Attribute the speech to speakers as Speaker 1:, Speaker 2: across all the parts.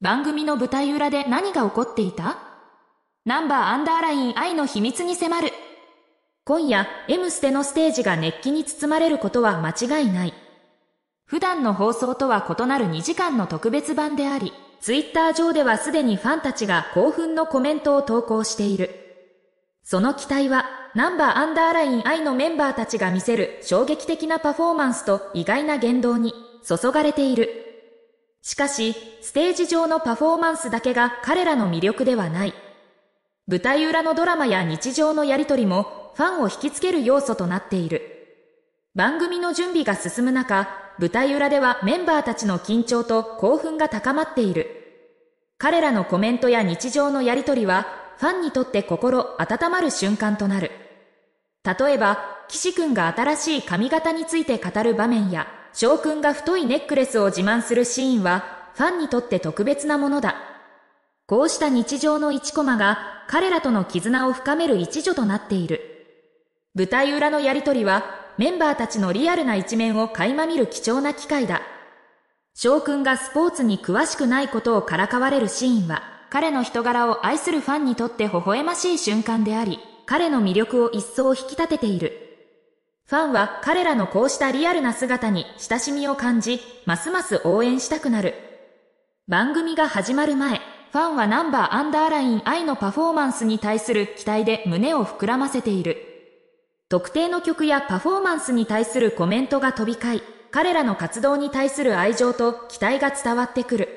Speaker 1: 番組の舞台裏で何が起こっていたナンバーアンダーライン愛の秘密に迫る。今夜、M ステのステージが熱気に包まれることは間違いない。普段の放送とは異なる2時間の特別版であり、ツイッター上ではすでにファンたちが興奮のコメントを投稿している。その期待は、ナンバーアンダーライン愛のメンバーたちが見せる衝撃的なパフォーマンスと意外な言動に注がれている。しかし、ステージ上のパフォーマンスだけが彼らの魅力ではない。舞台裏のドラマや日常のやりとりもファンを引きつける要素となっている。番組の準備が進む中、舞台裏ではメンバーたちの緊張と興奮が高まっている。彼らのコメントや日常のやりとりは、ファンにとって心温まる瞬間となる。例えば、岸くんが新しい髪型について語る場面や、将軍が太いネックレスを自慢するシーンは、ファンにとって特別なものだ。こうした日常の一コマが、彼らとの絆を深める一助となっている。舞台裏のやりとりは、メンバーたちのリアルな一面を垣間見る貴重な機会だ。翔くんがスポーツに詳しくないことをからかわれるシーンは、彼の人柄を愛するファンにとって微笑ましい瞬間であり、彼の魅力を一層引き立てている。ファンは彼らのこうしたリアルな姿に親しみを感じ、ますます応援したくなる。番組が始まる前、ファンはナンバーアンダーライン愛のパフォーマンスに対する期待で胸を膨らませている。特定の曲やパフォーマンスに対するコメントが飛び交い、彼らの活動に対する愛情と期待が伝わってくる。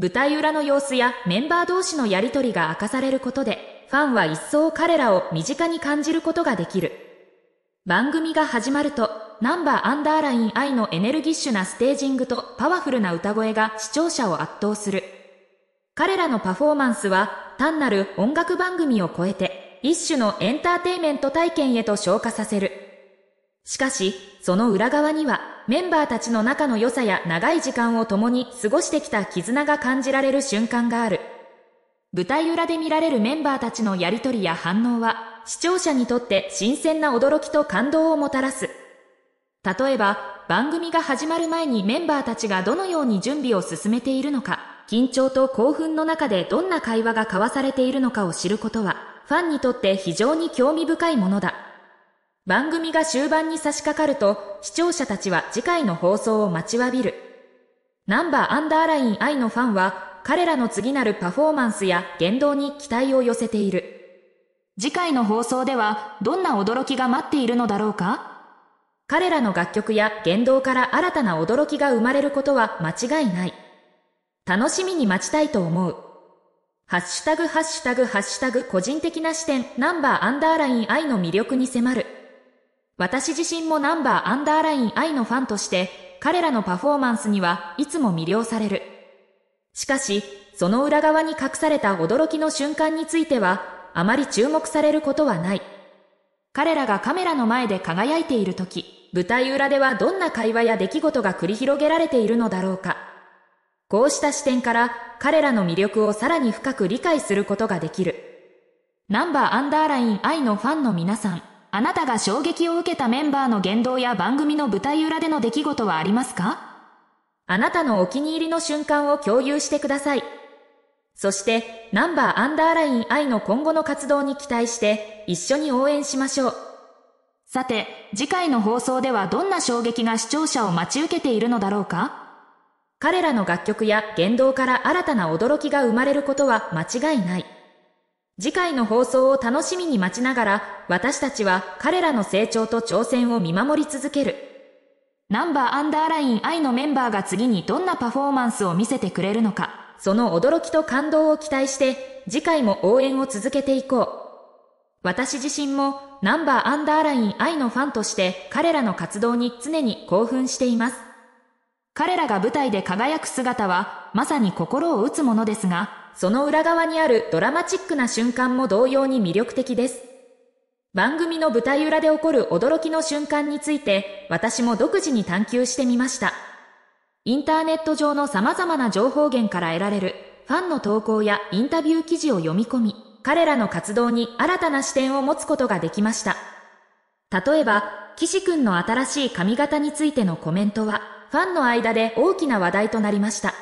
Speaker 1: 舞台裏の様子やメンバー同士のやりとりが明かされることで、ファンは一層彼らを身近に感じることができる。番組が始まると、ナンバーアンダーライン愛のエネルギッシュなステージングとパワフルな歌声が視聴者を圧倒する。彼らのパフォーマンスは単なる音楽番組を超えて一種のエンターテイメント体験へと昇華させる。しかし、その裏側にはメンバーたちの仲の良さや長い時間を共に過ごしてきた絆が感じられる瞬間がある。舞台裏で見られるメンバーたちのやりとりや反応は視聴者にとって新鮮な驚きと感動をもたらす。例えば、番組が始まる前にメンバーたちがどのように準備を進めているのか、緊張と興奮の中でどんな会話が交わされているのかを知ることは、ファンにとって非常に興味深いものだ。番組が終盤に差し掛かると、視聴者たちは次回の放送を待ちわびる。ナンバーアンダーライン愛のファンは、彼らの次なるパフォーマンスや言動に期待を寄せている。次回の放送ではどんな驚きが待っているのだろうか彼らの楽曲や言動から新たな驚きが生まれることは間違いない。楽しみに待ちたいと思う。ハッシュタグハッシュタグハッシュタグ個人的な視点ナンバーアンダーライン愛の魅力に迫る。私自身もナンバーアンダーライン愛のファンとして彼らのパフォーマンスにはいつも魅了される。しかし、その裏側に隠された驚きの瞬間についてはあまり注目されることはない。彼らがカメラの前で輝いている時、舞台裏ではどんな会話や出来事が繰り広げられているのだろうか。こうした視点から彼らの魅力をさらに深く理解することができる。ナンバーアンダーライン愛のファンの皆さん、あなたが衝撃を受けたメンバーの言動や番組の舞台裏での出来事はありますかあなたのお気に入りの瞬間を共有してください。そして、ナンバーアンダーライン I の今後の活動に期待して、一緒に応援しましょう。さて、次回の放送ではどんな衝撃が視聴者を待ち受けているのだろうか彼らの楽曲や言動から新たな驚きが生まれることは間違いない。次回の放送を楽しみに待ちながら、私たちは彼らの成長と挑戦を見守り続ける。ナンバーアンダーライン I のメンバーが次にどんなパフォーマンスを見せてくれるのか。その驚きと感動を期待して、次回も応援を続けていこう。私自身もナンバーアンダーライン愛のファンとして彼らの活動に常に興奮しています。彼らが舞台で輝く姿はまさに心を打つものですが、その裏側にあるドラマチックな瞬間も同様に魅力的です。番組の舞台裏で起こる驚きの瞬間について私も独自に探求してみました。インターネット上の様々な情報源から得られるファンの投稿やインタビュー記事を読み込み、彼らの活動に新たな視点を持つことができました。例えば、岸くんの新しい髪型についてのコメントは、ファンの間で大きな話題となりました。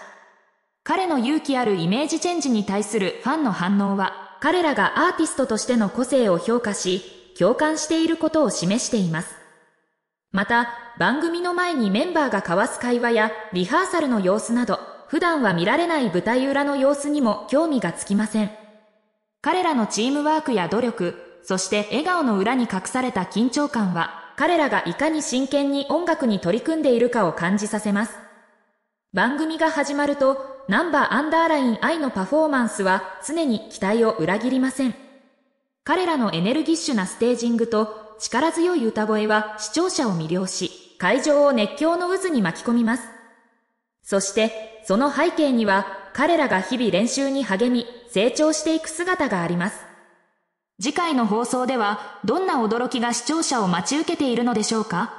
Speaker 1: 彼の勇気あるイメージチェンジに対するファンの反応は、彼らがアーティストとしての個性を評価し、共感していることを示しています。また、番組の前にメンバーが交わす会話やリハーサルの様子など、普段は見られない舞台裏の様子にも興味がつきません。彼らのチームワークや努力、そして笑顔の裏に隠された緊張感は、彼らがいかに真剣に音楽に取り組んでいるかを感じさせます。番組が始まると、ナンバーアンダーライン愛のパフォーマンスは常に期待を裏切りません。彼らのエネルギッシュなステージングと力強い歌声は視聴者を魅了し、会場を熱狂の渦に巻き込みます。そして、その背景には、彼らが日々練習に励み、成長していく姿があります。次回の放送では、どんな驚きが視聴者を待ち受けているのでしょうか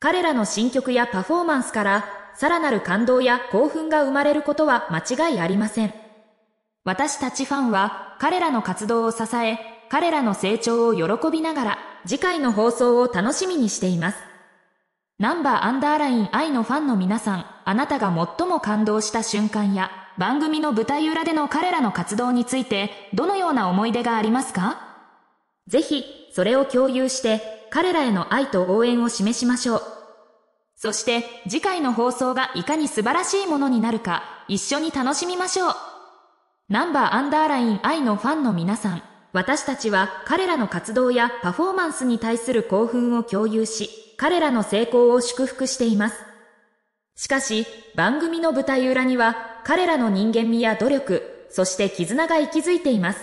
Speaker 1: 彼らの新曲やパフォーマンスから、さらなる感動や興奮が生まれることは間違いありません。私たちファンは、彼らの活動を支え、彼らの成長を喜びながら、次回の放送を楽しみにしています。ナンバーアンダーライン愛のファンの皆さん、あなたが最も感動した瞬間や、番組の舞台裏での彼らの活動について、どのような思い出がありますかぜひ、それを共有して、彼らへの愛と応援を示しましょう。そして、次回の放送がいかに素晴らしいものになるか、一緒に楽しみましょう。ナンバーアンダーライン愛のファンの皆さん、私たちは彼らの活動やパフォーマンスに対する興奮を共有し、彼らの成功を祝福しています。しかし、番組の舞台裏には、彼らの人間味や努力、そして絆が息づいています。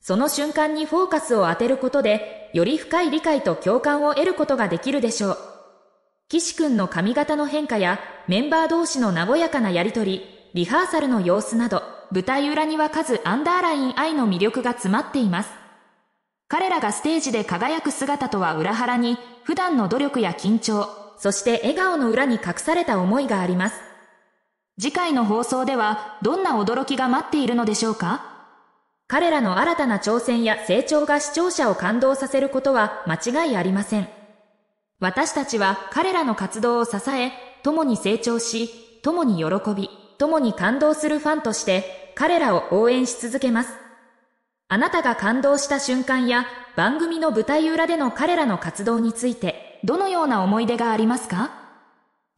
Speaker 1: その瞬間にフォーカスを当てることで、より深い理解と共感を得ることができるでしょう。岸くんの髪型の変化や、メンバー同士の和やかなやりとり、リハーサルの様子など、舞台裏には数アンダーライン愛の魅力が詰まっています。彼らがステージで輝く姿とは裏腹に、普段の努力や緊張、そして笑顔の裏に隠された思いがあります。次回の放送では、どんな驚きが待っているのでしょうか彼らの新たな挑戦や成長が視聴者を感動させることは間違いありません。私たちは彼らの活動を支え、共に成長し、共に喜び、共に感動するファンとして、彼らを応援し続けます。あなたが感動した瞬間や番組の舞台裏での彼らの活動についてどのような思い出がありますか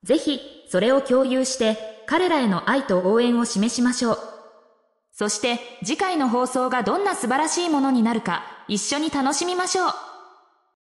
Speaker 1: ぜひそれを共有して彼らへの愛と応援を示しましょう。そして次回の放送がどんな素晴らしいものになるか一緒に楽しみましょう。